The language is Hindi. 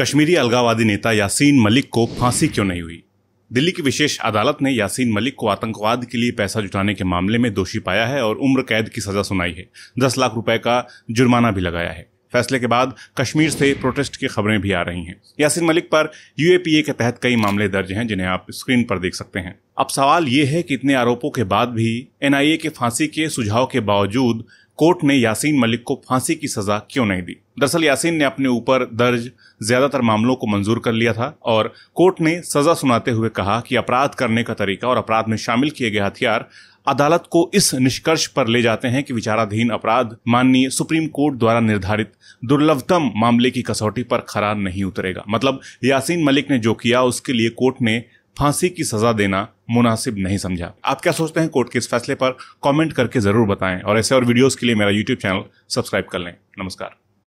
कश्मीरी अलगावादी नेता यासीन मलिक को फांसी क्यों नहीं हुई दिल्ली की विशेष अदालत ने यासीन मलिक को आतंकवाद के लिए पैसा जुटाने के मामले में दोषी पाया है और उम्र कैद की सजा सुनाई है दस लाख रुपए का जुर्माना भी लगाया है फैसले के बाद कश्मीर से प्रोटेस्ट की खबरें भी आ रही हैं यासीन मलिक पर यूएपीए के तहत कई मामले दर्ज हैं जिन्हें आप स्क्रीन पर देख सकते हैं अब सवाल ये है कि इतने आरोपों के बाद भी एनआईए के फांसी के सुझाव के बावजूद कोर्ट ने यासीन मलिक को फांसी की सजा क्यों नहीं दी दरअसल यासीन ने अपने ऊपर दर्ज ज्यादातर मामलों को मंजूर कर लिया था और कोर्ट ने सजा सुनाते हुए कहा कि अपराध करने का तरीका और अपराध में शामिल किए गए हथियार अदालत को इस निष्कर्ष पर ले जाते हैं कि विचाराधीन अपराध माननीय सुप्रीम कोर्ट द्वारा निर्धारित दुर्लभतम मामले की कसौटी पर खरा नहीं उतरेगा मतलब यासीन मलिक ने जो किया उसके लिए कोर्ट ने फांसी की सजा देना मुनासिब नहीं समझा आप क्या सोचते हैं कोर्ट के इस फैसले पर कमेंट करके जरूर बताएं और ऐसे और वीडियोस के लिए मेरा यूट्यूब चैनल सब्सक्राइब कर लें नमस्कार